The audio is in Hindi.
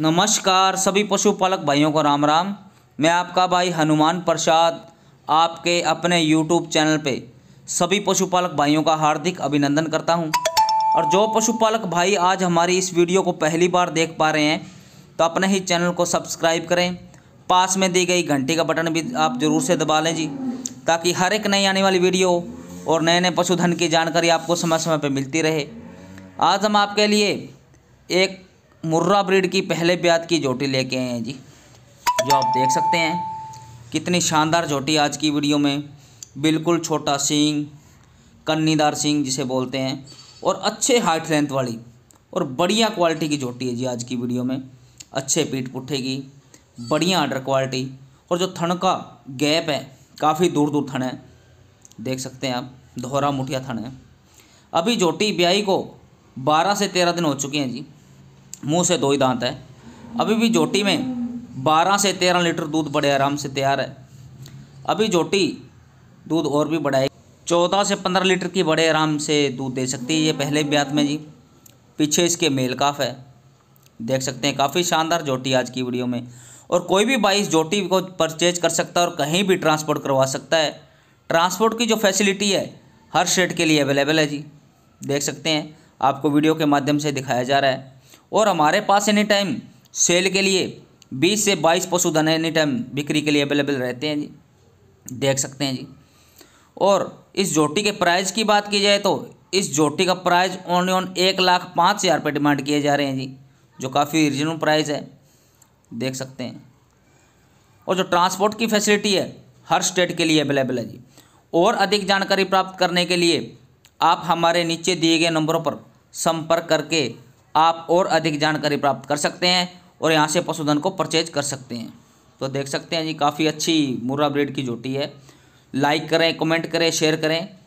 नमस्कार सभी पशुपालक भाइयों को राम राम मैं आपका भाई हनुमान प्रसाद आपके अपने यूट्यूब चैनल पे सभी पशुपालक भाइयों का हार्दिक अभिनंदन करता हूं और जो पशुपालक भाई आज हमारी इस वीडियो को पहली बार देख पा रहे हैं तो अपने ही चैनल को सब्सक्राइब करें पास में दी गई घंटी का बटन भी आप ज़रूर से दबा लें जी ताकि हर एक नई आने वाली वीडियो और नए नए पशुधन की जानकारी आपको समय समय पर मिलती रहे आज हम आपके लिए एक मुर्रा ब्रीड की पहले ब्याज की जोटी लेके आए हैं जी जो आप देख सकते हैं कितनी शानदार जोटी आज की वीडियो में बिल्कुल छोटा सींग कन्नीदार सींग जिसे बोलते हैं और अच्छे हाइट लेंथ वाली और बढ़िया क्वालिटी की जोटी है जी आज की वीडियो में अच्छे पीठ पुट्ठे की बढ़िया आर्डर क्वालिटी और जो थन का गैप है काफ़ी दूर दूर थन है देख सकते हैं आप दोहरा मुठिया थन है अभी जोटी ब्याई को बारह से तेरह दिन हो चुके हैं जी मुंह से दो ही दांत है अभी भी जोटी में बारह से तेरह लीटर दूध बड़े आराम से तैयार है अभी जोटी दूध और भी बढ़ाएगी चौदह से पंद्रह लीटर की बड़े आराम से दूध दे सकती है ये पहले ब्यात में जी पीछे इसके मेल काफ है देख सकते हैं काफ़ी शानदार जोटी आज की वीडियो में और कोई भी बाईस जोटी को परचेज कर सकता है और कहीं भी ट्रांसपोर्ट करवा सकता है ट्रांसपोर्ट की जो फैसिलिटी है हर स्टेट के लिए अवेलेबल है जी देख सकते हैं आपको वीडियो के माध्यम से दिखाया जा रहा है और हमारे पास एनी टाइम सेल के लिए बीस से बाईस पशुधन एनी टाइम बिक्री के लिए अवेलेबल रहते हैं जी देख सकते हैं जी और इस जोटी के प्राइस की बात की जाए तो इस जोटी का प्राइस ओनली ऑन एक लाख पाँच हज़ार रुपये डिमांड किए जा रहे हैं जी जो काफ़ी रिजनल प्राइस है देख सकते हैं और जो ट्रांसपोर्ट की फैसिलिटी है हर स्टेट के लिए अवेलेबल है जी और अधिक जानकारी प्राप्त करने के लिए आप हमारे नीचे दिए गए नंबरों पर संपर्क करके आप और अधिक जानकारी प्राप्त कर सकते हैं और यहाँ से पशुधन को परचेज कर सकते हैं तो देख सकते हैं जी काफ़ी अच्छी मुर्रा ब्रीड की जोटी है लाइक करें कमेंट करें शेयर करें